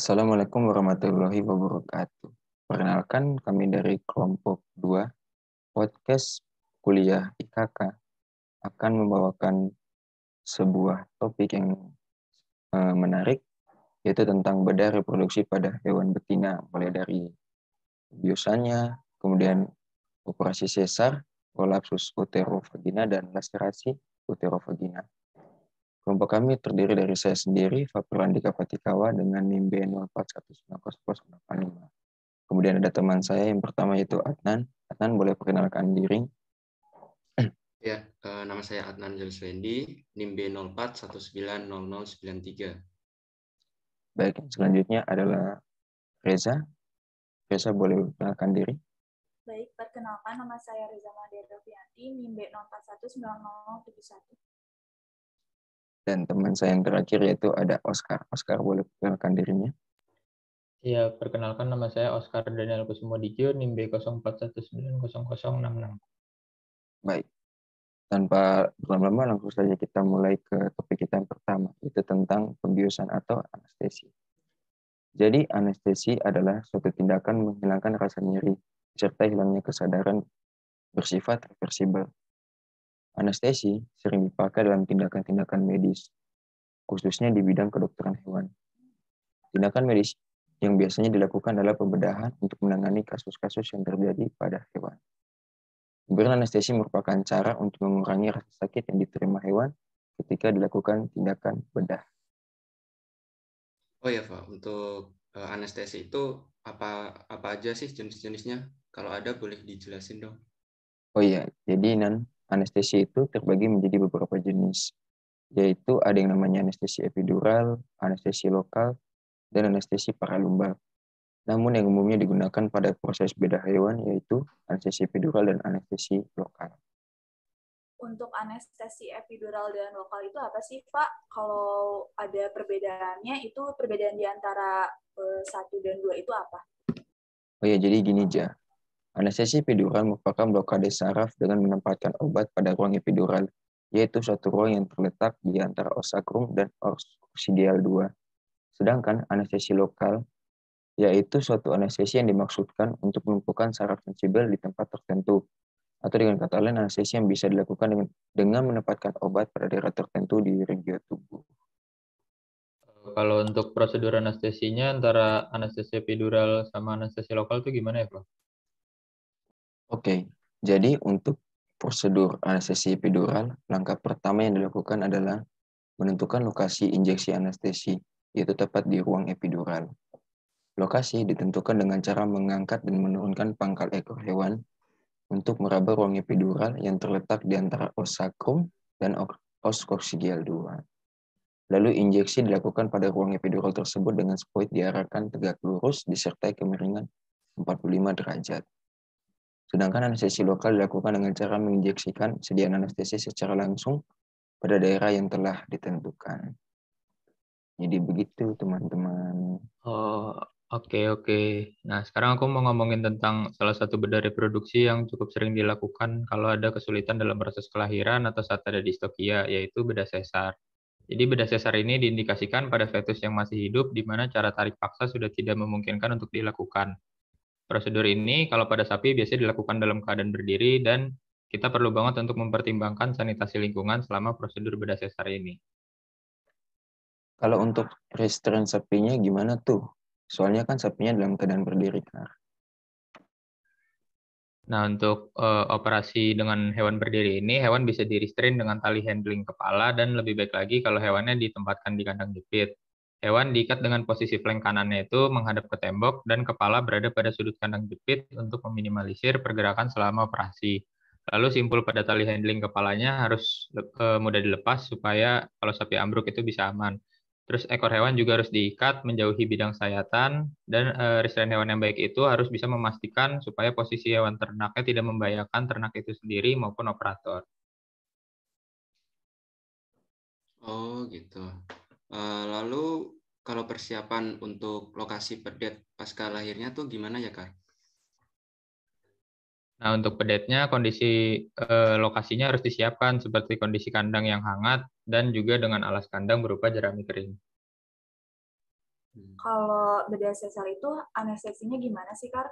Assalamualaikum warahmatullahi wabarakatuh. Perkenalkan kami dari kelompok 2 podcast kuliah IKK akan membawakan sebuah topik yang uh, menarik yaitu tentang bedah reproduksi pada hewan betina mulai dari biasanya kemudian operasi sesar, kolapsus utero dan laserasi utero Kelompok kami terdiri dari saya sendiri, Fakur Andika dengan NIM B04190085. Kemudian ada teman saya yang pertama yaitu Adnan. Adnan boleh perkenalkan diri. Ya, nama saya Adnan Jalswendi, NIM B04190093. Baik, selanjutnya adalah Reza. Reza boleh perkenalkan diri. Baik, perkenalkan nama saya Reza Madia Pianti, NIM B04190071 dan teman saya yang terakhir yaitu ada Oscar. Oscar boleh perkenalkan dirinya? Ya, perkenalkan nama saya Oscar Daniel Kusumo Dijo, NIM B04190066. Baik. Tanpa berlama-lama, langsung saja kita mulai ke topik kita yang pertama, itu tentang pembiusan atau anestesi. Jadi, anestesi adalah suatu tindakan menghilangkan rasa nyeri, serta hilangnya kesadaran bersifat reversible. Anestesi sering dipakai dalam tindakan-tindakan medis, khususnya di bidang kedokteran hewan. Tindakan medis yang biasanya dilakukan adalah pembedahan untuk menangani kasus-kasus yang terjadi pada hewan. Pemberian anestesi merupakan cara untuk mengurangi rasa sakit yang diterima hewan ketika dilakukan tindakan bedah. Oh ya Pak, untuk eh, anestesi itu apa apa aja sih jenis-jenisnya? Kalau ada boleh dijelasin dong. Oh iya, jadi Nan, Anestesi itu terbagi menjadi beberapa jenis, yaitu ada yang namanya anestesi epidural, anestesi lokal, dan anestesi paralumbal. Namun yang umumnya digunakan pada proses beda hewan yaitu anestesi epidural dan anestesi lokal. Untuk anestesi epidural dan lokal itu apa sih Pak? Kalau ada perbedaannya itu perbedaan di antara eh, satu dan dua itu apa? Oh ya, jadi gini aja. Anestesi epidural merupakan blokade saraf dengan menempatkan obat pada ruang epidural, yaitu suatu ruang yang terletak di antara osakrum dan orsidial 2. Sedangkan anestesi lokal, yaitu suatu anestesi yang dimaksudkan untuk melumpuhkan saraf sensibel di tempat tertentu, atau dengan kata lain anestesi yang bisa dilakukan dengan, dengan menempatkan obat pada daerah tertentu di regio tubuh. Eh, kalau untuk prosedur anestesinya antara anestesi epidural sama anestesi lokal itu gimana ya, Pak? Oke, jadi untuk prosedur anestesi epidural, langkah pertama yang dilakukan adalah menentukan lokasi injeksi anestesi, yaitu tepat di ruang epidural. Lokasi ditentukan dengan cara mengangkat dan menurunkan pangkal ekor hewan untuk meraba ruang epidural yang terletak di antara os sacrum dan os dua. 2. Lalu injeksi dilakukan pada ruang epidural tersebut dengan spoid diarahkan tegak lurus disertai kemiringan 45 derajat. Sedangkan anestesi lokal dilakukan dengan cara menginjeksikan sediaan anestesi secara langsung pada daerah yang telah ditentukan. Jadi begitu teman-teman. Oh, oke okay, oke. Okay. Nah, sekarang aku mau ngomongin tentang salah satu beda reproduksi yang cukup sering dilakukan kalau ada kesulitan dalam proses kelahiran atau saat ada distokia, yaitu beda sesar. Jadi beda sesar ini diindikasikan pada fetus yang masih hidup di mana cara tarik paksa sudah tidak memungkinkan untuk dilakukan. Prosedur ini kalau pada sapi biasanya dilakukan dalam keadaan berdiri dan kita perlu banget untuk mempertimbangkan sanitasi lingkungan selama prosedur bedah sesar ini. Kalau untuk restrain sapinya gimana tuh? Soalnya kan sapinya dalam keadaan berdiri. Nah, untuk uh, operasi dengan hewan berdiri ini, hewan bisa di dengan tali handling kepala dan lebih baik lagi kalau hewannya ditempatkan di kandang jepit. Hewan diikat dengan posisi flank kanannya itu menghadap ke tembok dan kepala berada pada sudut kandang jepit untuk meminimalisir pergerakan selama operasi. Lalu simpul pada tali handling kepalanya harus e, mudah dilepas supaya kalau sapi ambruk itu bisa aman. Terus ekor hewan juga harus diikat menjauhi bidang sayatan dan e, restrain hewan yang baik itu harus bisa memastikan supaya posisi hewan ternaknya tidak membahayakan ternak itu sendiri maupun operator. Oh gitu. Eh, lalu kalau persiapan untuk lokasi pedet pasca lahirnya tuh gimana ya kak? Nah untuk pedetnya kondisi eh, lokasinya harus disiapkan seperti kondisi kandang yang hangat dan juga dengan alas kandang berupa jerami kering. Kalau bedah sesar itu anestesinya gimana sih kak?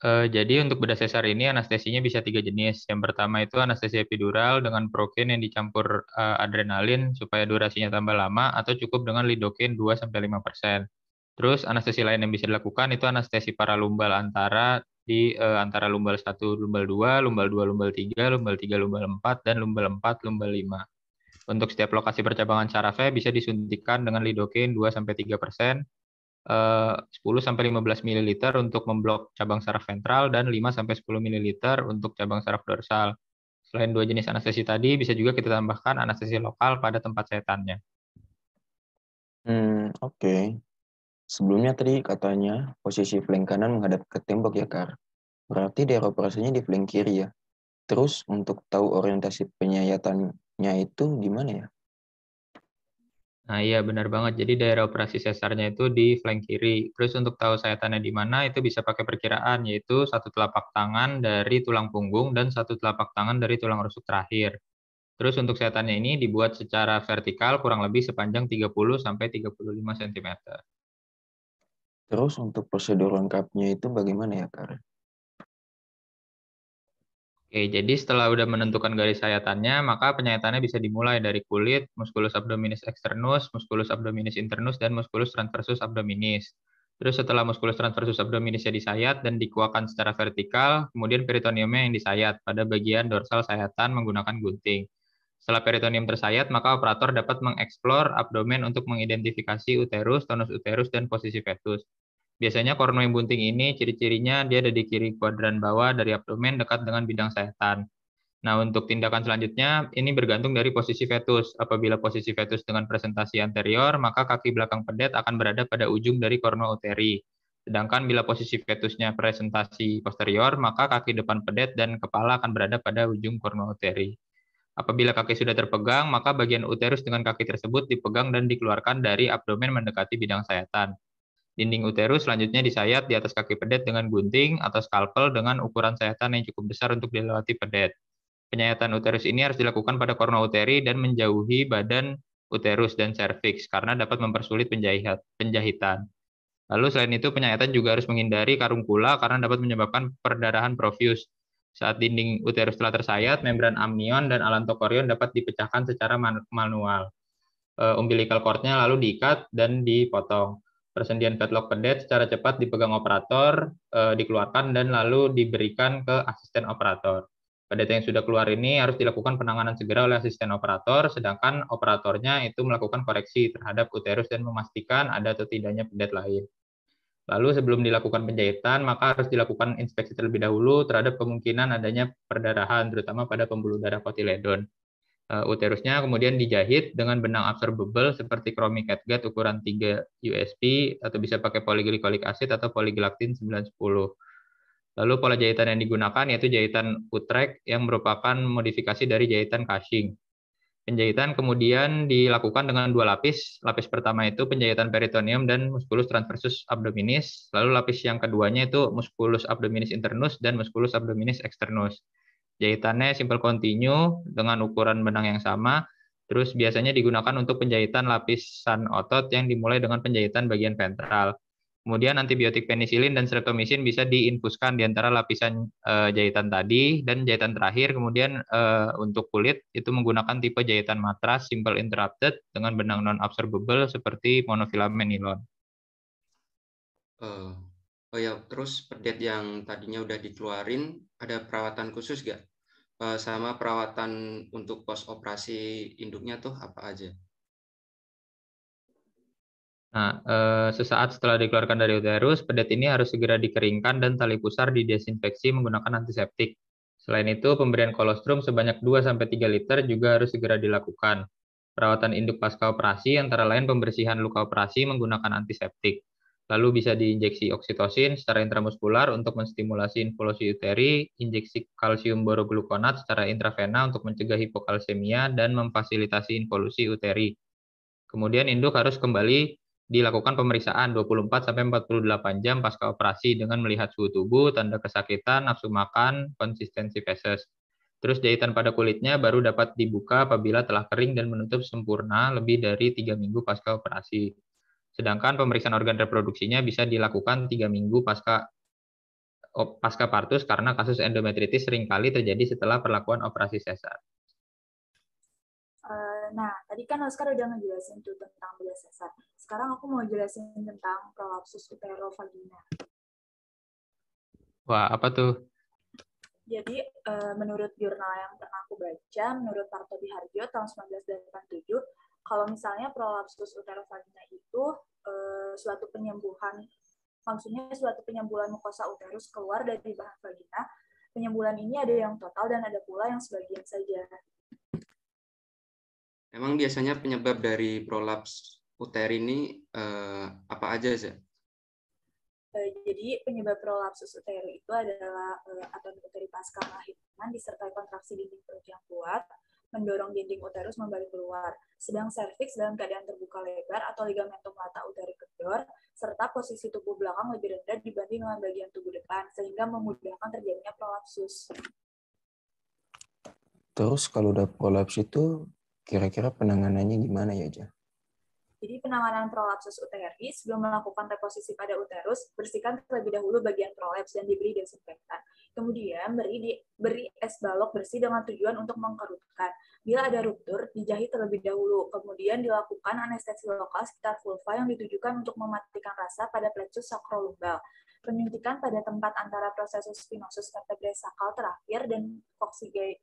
Uh, jadi untuk bedah sesar ini anestesinya bisa tiga jenis. Yang pertama itu anestesi epidural dengan prokin yang dicampur uh, adrenalin supaya durasinya tambah lama atau cukup dengan lidokin 2 5%. Terus anestesi lain yang bisa dilakukan itu anestesi paralumbal antara di uh, antara lumbal 1, lumbal 2, lumbal 2, lumbal 3, lumbal 3, lumbal 4 dan lumbal 4, lumbal 5. Untuk setiap lokasi percabangan sarafnya bisa disuntikan dengan lidokin 2 3% 10 eh, sampai 15 ml untuk memblok cabang saraf ventral dan 5 sampai 10 ml untuk cabang saraf dorsal. Selain dua jenis anestesi tadi, bisa juga kita tambahkan anestesi lokal pada tempat setannya. Hmm, oke. Okay. Sebelumnya tadi katanya posisi flank kanan menghadap ke tembok ya, Kar. Berarti daerah operasinya di flank kiri ya. Terus untuk tahu orientasi penyayatannya itu gimana ya? Nah, iya benar banget. Jadi daerah operasi sesarnya itu di flank kiri. Terus untuk tahu sayatannya di mana itu bisa pakai perkiraan yaitu satu telapak tangan dari tulang punggung dan satu telapak tangan dari tulang rusuk terakhir. Terus untuk sayatannya ini dibuat secara vertikal kurang lebih sepanjang 30 35 cm. Terus untuk prosedur lengkapnya itu bagaimana ya, Karen? Oke, jadi setelah udah menentukan garis sayatannya, maka penyayatannya bisa dimulai dari kulit, musculus abdominis externus, musculus abdominis internus, dan musculus transversus abdominis. Terus setelah musculus transversus abdominisnya disayat dan dikuakkan secara vertikal, kemudian peritoniumnya yang disayat pada bagian dorsal sayatan menggunakan gunting. Setelah peritonium tersayat, maka operator dapat mengeksplor abdomen untuk mengidentifikasi uterus, tonus uterus, dan posisi fetus. Biasanya kornoi bunting ini ciri-cirinya dia ada di kiri kuadran bawah dari abdomen dekat dengan bidang sayatan. Nah, untuk tindakan selanjutnya, ini bergantung dari posisi fetus. Apabila posisi fetus dengan presentasi anterior, maka kaki belakang pedet akan berada pada ujung dari korno uteri. Sedangkan bila posisi fetusnya presentasi posterior, maka kaki depan pedet dan kepala akan berada pada ujung korno uteri. Apabila kaki sudah terpegang, maka bagian uterus dengan kaki tersebut dipegang dan dikeluarkan dari abdomen mendekati bidang sayatan dinding uterus, selanjutnya disayat di atas kaki pedet dengan gunting atau skalpel dengan ukuran sayatan yang cukup besar untuk dilewati pedet. Penyayatan uterus ini harus dilakukan pada korona uteri dan menjauhi badan uterus dan serviks karena dapat mempersulit penjahitan. Lalu selain itu penyayatan juga harus menghindari karung kula karena dapat menyebabkan perdarahan profus Saat dinding uterus telah tersayat, membran amnion dan alantokorion dapat dipecahkan secara manual. Eh, umbilical cordnya lalu diikat dan dipotong persendian padlock pedet secara cepat dipegang operator, eh, dikeluarkan, dan lalu diberikan ke asisten operator. Pedet yang sudah keluar ini harus dilakukan penanganan segera oleh asisten operator, sedangkan operatornya itu melakukan koreksi terhadap uterus dan memastikan ada atau tidaknya pedet lain. Lalu sebelum dilakukan penjahitan, maka harus dilakukan inspeksi terlebih dahulu terhadap kemungkinan adanya perdarahan, terutama pada pembuluh darah kotiledon. Eh, uterusnya kemudian dijahit dengan benang absorbable seperti chromic catgut ukuran 3 USP atau bisa pakai polyglycolic acid atau polyglactin 910. Lalu pola jahitan yang digunakan yaitu jahitan utrek yang merupakan modifikasi dari jahitan cushing. Penjahitan kemudian dilakukan dengan dua lapis. Lapis pertama itu penjahitan peritoneum dan musculus transversus abdominis. Lalu lapis yang keduanya itu musculus abdominis internus dan musculus abdominis externus. Jahitannya simple continue dengan ukuran benang yang sama. Terus biasanya digunakan untuk penjahitan lapisan otot yang dimulai dengan penjahitan bagian ventral. Kemudian antibiotik penisilin dan streptomisin bisa diinfuskan di antara lapisan e, jahitan tadi dan jahitan terakhir kemudian e, untuk kulit itu menggunakan tipe jahitan matras simple interrupted dengan benang non absorbable seperti monofilamen nilon. Oh, eh, oh ya, terus perdet yang tadinya udah dikeluarin ada perawatan khusus nggak? Eh, sama perawatan untuk pos operasi induknya tuh apa aja? Nah, eh, sesaat setelah dikeluarkan dari uterus, pedet ini harus segera dikeringkan dan tali pusar didesinfeksi menggunakan antiseptik. Selain itu, pemberian kolostrum sebanyak 2-3 liter juga harus segera dilakukan. Perawatan induk pasca operasi antara lain pembersihan luka operasi menggunakan antiseptik. Lalu bisa diinjeksi oksitosin secara intramuskular untuk menstimulasi involusi uteri, injeksi kalsium borogluconat secara intravena untuk mencegah hipokalsemia dan memfasilitasi involusi uteri. Kemudian induk harus kembali dilakukan pemeriksaan 24 sampai 48 jam pasca operasi dengan melihat suhu tubuh, tanda kesakitan, nafsu makan, konsistensi feses. Terus jahitan pada kulitnya baru dapat dibuka apabila telah kering dan menutup sempurna lebih dari 3 minggu pasca operasi. Sedangkan pemeriksaan organ reproduksinya bisa dilakukan tiga minggu pasca pasca partus karena kasus endometritis seringkali terjadi setelah perlakuan operasi sesar. Eh, nah, tadi kan Oscar udah ngejelasin tuh tentang bedah sesar. Sekarang aku mau jelasin tentang prolapsus uterovagina. Wah, apa tuh? Jadi, eh, menurut jurnal yang pernah aku baca, menurut Parto Diharjo tahun 1987, kalau misalnya prolapsus utero vagina itu e, suatu penyembuhan maksudnya suatu penyembuhan mukosa uterus keluar dari bahan vagina penyembuhan ini ada yang total dan ada pula yang sebagian saja Emang biasanya penyebab dari prolaps uter ini e, apa aja, sih? Eh, jadi penyebab prolapsus uteri itu adalah uh, atau uteri pasca melahirkan disertai kontraksi dinding perut yang kuat, mendorong dinding uterus membalik keluar, sedang serviks dalam keadaan terbuka lebar atau ligamentum lata uteri kendor, serta posisi tubuh belakang lebih rendah dibanding dengan bagian tubuh depan, sehingga memudahkan terjadinya prolapsus. Terus kalau udah prolaps itu, kira-kira penanganannya gimana ya, Jah? Jadi penanganan prolapsus uteri sebelum melakukan reposisi pada uterus, bersihkan terlebih dahulu bagian prolaps dan diberi desinfektan. Kemudian beri, di, beri es balok bersih dengan tujuan untuk mengkerutkan. Bila ada ruptur, dijahit terlebih dahulu. Kemudian dilakukan anestesi lokal sekitar vulva yang ditujukan untuk mematikan rasa pada plexus sakrolumbal. Penyuntikan pada tempat antara prosesus spinosus vertebrae sakral terakhir dan coccygeal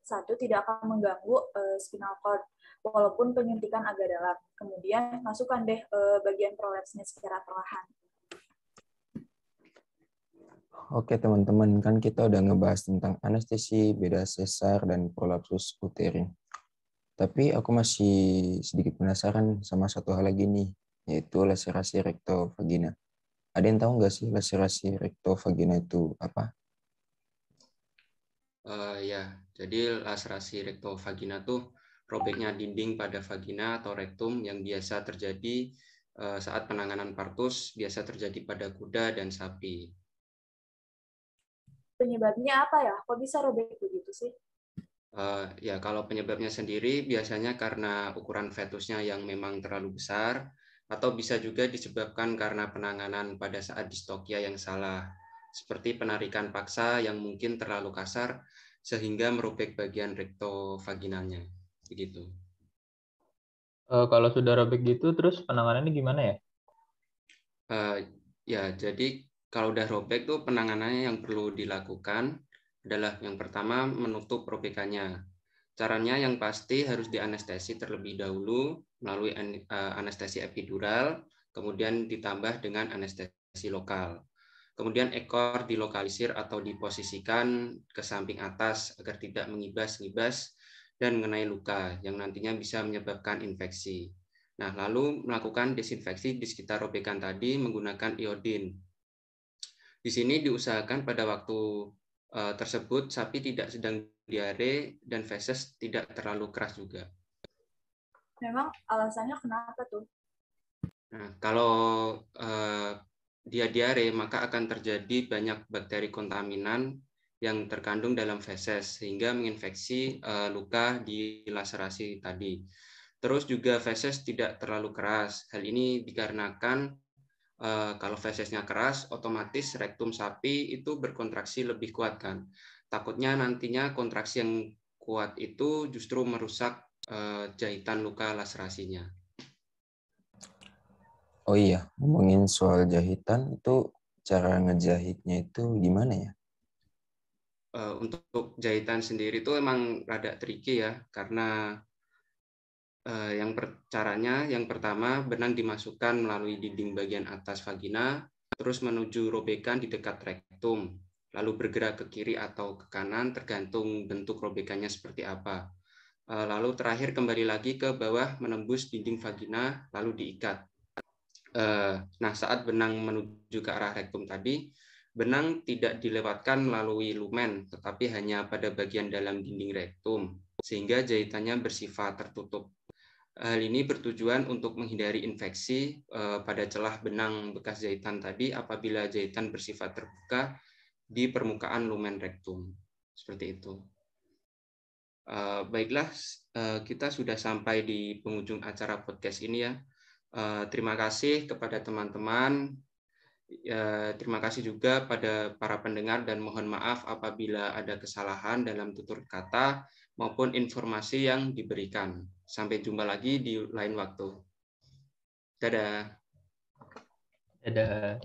satu tidak akan mengganggu uh, spinal cord walaupun penyuntikan agak dalam. Kemudian masukkan deh uh, bagian prolapsnya secara perlahan. Oke teman-teman, kan kita udah ngebahas tentang anestesi, beda sesar, dan prolapsus uterin. Tapi aku masih sedikit penasaran sama satu hal lagi nih, yaitu laserasi rektovagina. Ada yang tahu nggak sih laserasi rektovagina itu apa? Uh, ya, jadi laserasi rektovagina tuh robeknya dinding pada vagina atau rektum yang biasa terjadi uh, saat penanganan partus, biasa terjadi pada kuda dan sapi penyebabnya apa ya? Kok bisa robek begitu sih? Uh, ya kalau penyebabnya sendiri biasanya karena ukuran fetusnya yang memang terlalu besar atau bisa juga disebabkan karena penanganan pada saat distokia yang salah seperti penarikan paksa yang mungkin terlalu kasar sehingga merobek bagian recto vaginalnya begitu. Uh, kalau sudah robek gitu terus penanganannya gimana ya? Uh, ya jadi kalau udah robek tuh penanganannya yang perlu dilakukan adalah yang pertama menutup robekannya. Caranya yang pasti harus dianestesi terlebih dahulu melalui eh, anestesi epidural, kemudian ditambah dengan anestesi lokal. Kemudian ekor dilokalisir atau diposisikan ke samping atas agar tidak mengibas-ngibas dan mengenai luka yang nantinya bisa menyebabkan infeksi. Nah, lalu melakukan desinfeksi di sekitar robekan tadi menggunakan iodin di sini diusahakan pada waktu uh, tersebut sapi tidak sedang diare dan feses tidak terlalu keras juga. Memang alasannya kenapa tuh? Nah, kalau uh, dia diare maka akan terjadi banyak bakteri kontaminan yang terkandung dalam feses sehingga menginfeksi uh, luka di laserasi tadi. Terus juga feses tidak terlalu keras. Hal ini dikarenakan Eh, kalau fesesnya keras, otomatis rektum sapi itu berkontraksi lebih kuat kan. Takutnya nantinya kontraksi yang kuat itu justru merusak eh, jahitan luka laserasinya. Oh iya, ngomongin soal jahitan itu cara ngejahitnya itu gimana ya? Eh, untuk jahitan sendiri itu emang rada tricky ya, karena eh, yang per, caranya yang pertama benang dimasukkan melalui dinding bagian atas vagina, terus menuju robekan di dekat rektum, lalu bergerak ke kiri atau ke kanan tergantung bentuk robekannya seperti apa. Eh, lalu terakhir kembali lagi ke bawah menembus dinding vagina lalu diikat. Eh, nah saat benang menuju ke arah rektum tadi, benang tidak dilewatkan melalui lumen, tetapi hanya pada bagian dalam dinding rektum, sehingga jahitannya bersifat tertutup. Hal ini bertujuan untuk menghindari infeksi eh, pada celah benang bekas jahitan tadi apabila jahitan bersifat terbuka di permukaan lumen rektum. Seperti itu. Eh, baiklah, eh, kita sudah sampai di penghujung acara podcast ini ya. Terima kasih kepada teman-teman. Terima kasih juga pada para pendengar dan mohon maaf apabila ada kesalahan dalam tutur kata maupun informasi yang diberikan. Sampai jumpa lagi di lain waktu. Dadah. Dadah.